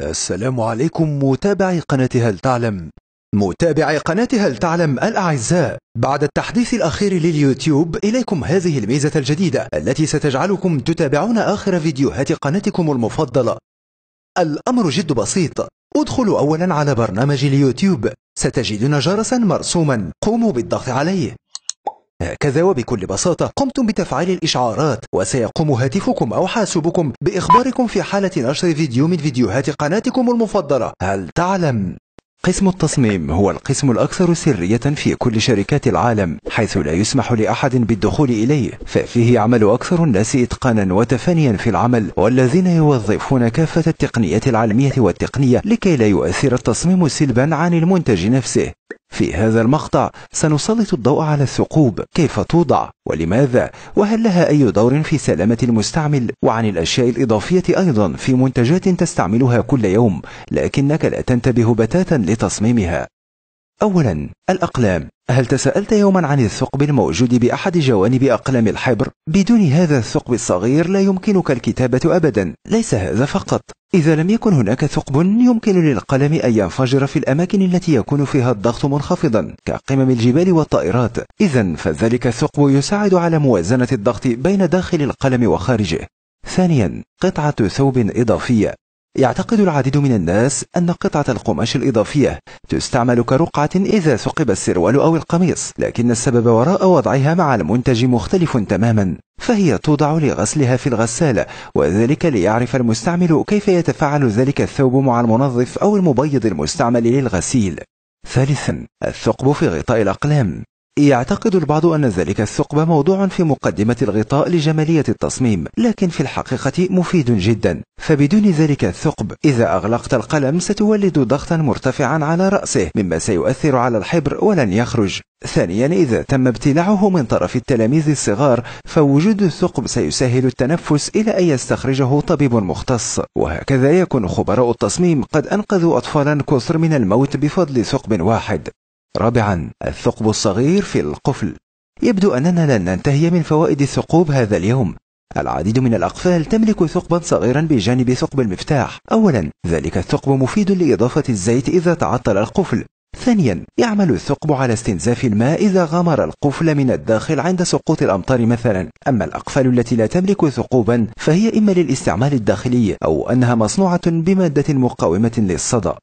السلام عليكم متابعي قناة هل تعلم متابعي قناة هل تعلم الأعزاء بعد التحديث الأخير لليوتيوب إليكم هذه الميزة الجديدة التي ستجعلكم تتابعون آخر فيديوهات قناتكم المفضلة الأمر جد بسيط ادخلوا أولا على برنامج اليوتيوب ستجدون جرسا مرسوما قوموا بالضغط عليه هكذا وبكل بساطة قمتم بتفعيل الإشعارات وسيقوم هاتفكم أو حاسوبكم بإخباركم في حالة نشر فيديو من فيديوهات قناتكم المفضلة هل تعلم؟ قسم التصميم هو القسم الأكثر سرية في كل شركات العالم حيث لا يسمح لأحد بالدخول إليه ففيه يعمل أكثر الناس إتقانا وتفانيا في العمل والذين يوظفون كافة التقنيات العلمية والتقنية لكي لا يؤثر التصميم سلبا عن المنتج نفسه في هذا المقطع سنسلط الضوء على الثقوب كيف توضع ولماذا وهل لها أي دور في سلامة المستعمل وعن الأشياء الإضافية أيضا في منتجات تستعملها كل يوم لكنك لا تنتبه بتاتا لتصميمها أولا الأقلام هل تساءلت يوما عن الثقب الموجود بأحد جوانب أقلام الحبر؟ بدون هذا الثقب الصغير لا يمكنك الكتابة أبدا ليس هذا فقط إذا لم يكن هناك ثقب يمكن للقلم أن ينفجر في الأماكن التي يكون فيها الضغط منخفضا كقمم الجبال والطائرات إذا فذلك الثقب يساعد على موازنة الضغط بين داخل القلم وخارجه ثانيا قطعة ثوب إضافية يعتقد العديد من الناس أن قطعة القماش الإضافية تستعمل كرقعة إذا ثقب السروال أو القميص، لكن السبب وراء وضعها مع المنتج مختلف تماما، فهي توضع لغسلها في الغسالة، وذلك ليعرف المستعمل كيف يتفاعل ذلك الثوب مع المنظف أو المبيض المستعمل للغسيل. ثالثا الثقب في غطاء الأقلام يعتقد البعض أن ذلك الثقب موضوع في مقدمة الغطاء لجمالية التصميم لكن في الحقيقة مفيد جدا فبدون ذلك الثقب إذا أغلقت القلم ستولد ضغطا مرتفعا على رأسه مما سيؤثر على الحبر ولن يخرج ثانيا إذا تم ابتلاعه من طرف التلاميذ الصغار فوجود الثقب سيسهل التنفس إلى أن يستخرجه طبيب مختص وهكذا يكون خبراء التصميم قد أنقذوا أطفالا كثر من الموت بفضل ثقب واحد رابعا الثقب الصغير في القفل يبدو أننا لن ننتهي من فوائد الثقوب هذا اليوم العديد من الأقفال تملك ثقبا صغيرا بجانب ثقب المفتاح أولا ذلك الثقب مفيد لإضافة الزيت إذا تعطل القفل ثانيا يعمل الثقب على استنزاف الماء إذا غمر القفل من الداخل عند سقوط الأمطار مثلا أما الأقفال التي لا تملك ثقوبا فهي إما للاستعمال الداخلي أو أنها مصنوعة بمادة مقاومة للصدأ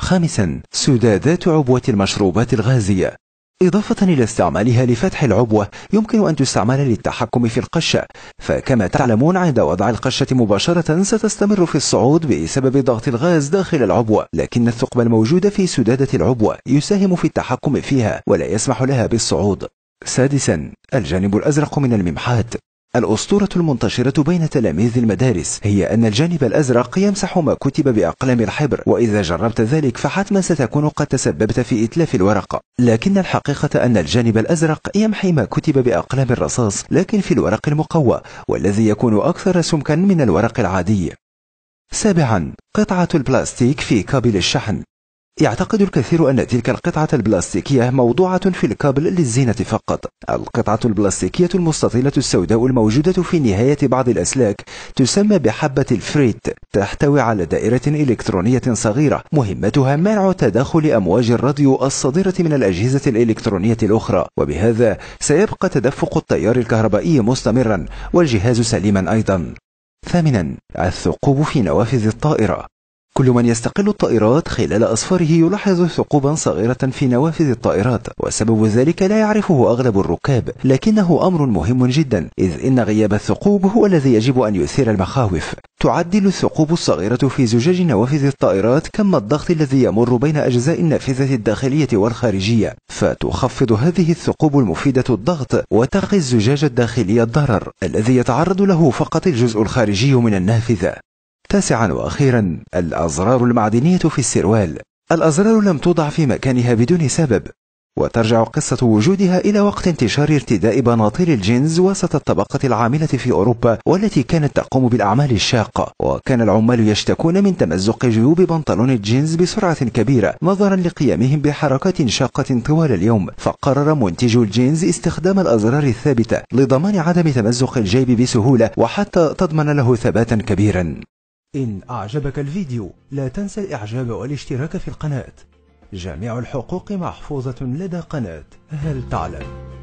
خامسا سدادات عبوة المشروبات الغازية إضافة إلى استعمالها لفتح العبوة يمكن أن تستعمل للتحكم في القشة فكما تعلمون عند وضع القشة مباشرة ستستمر في الصعود بسبب ضغط الغاز داخل العبوة لكن الثقب الموجود في سدادة العبوة يساهم في التحكم فيها ولا يسمح لها بالصعود سادسا الجانب الأزرق من الممحات الأسطورة المنتشرة بين تلاميذ المدارس هي أن الجانب الأزرق يمسح ما كتب بأقلام الحبر وإذا جربت ذلك فحتما ستكون قد تسببت في إتلاف الورقة لكن الحقيقة أن الجانب الأزرق يمحي ما كتب بأقلام الرصاص لكن في الورق المقوى والذي يكون أكثر سمكا من الورق العادي سابعا قطعة البلاستيك في كابل الشحن يعتقد الكثير أن تلك القطعة البلاستيكية موضوعة في الكابل للزينة فقط. القطعة البلاستيكية المستطيلة السوداء الموجودة في نهاية بعض الأسلاك تسمى بحبة الفريت، تحتوي على دائرة إلكترونية صغيرة مهمتها منع تداخل أمواج الراديو الصادرة من الأجهزة الإلكترونية الأخرى، وبهذا سيبقى تدفق التيار الكهربائي مستمرا والجهاز سليما أيضا. ثامنا الثقوب في نوافذ الطائرة كل من يستقل الطائرات خلال أصفاره يلاحظ ثقوبا صغيرة في نوافذ الطائرات وسبب ذلك لا يعرفه أغلب الركاب لكنه أمر مهم جدا إذ إن غياب الثقوب هو الذي يجب أن يثير المخاوف تعدل الثقوب الصغيرة في زجاج نوافذ الطائرات كم الضغط الذي يمر بين أجزاء النافذة الداخلية والخارجية فتخفض هذه الثقوب المفيدة الضغط وتقي الزجاج الداخلي الضرر الذي يتعرض له فقط الجزء الخارجي من النافذة تاسعا واخيرا الازرار المعدنيه في السروال الازرار لم توضع في مكانها بدون سبب وترجع قصة وجودها إلى وقت انتشار ارتداء بناطيل الجينز وسط الطبقة العاملة في أوروبا والتي كانت تقوم بالأعمال الشاقة وكان العمال يشتكون من تمزق جيوب بنطلون الجينز بسرعة كبيرة نظرا لقيامهم بحركات شاقة طوال اليوم فقرر منتجو الجينز استخدام الأزرار الثابتة لضمان عدم تمزق الجيب بسهولة وحتى تضمن له ثباتا كبيرا إن أعجبك الفيديو لا تنسى الإعجاب والاشتراك في القناة جميع الحقوق محفوظة لدى قناة هل تعلم؟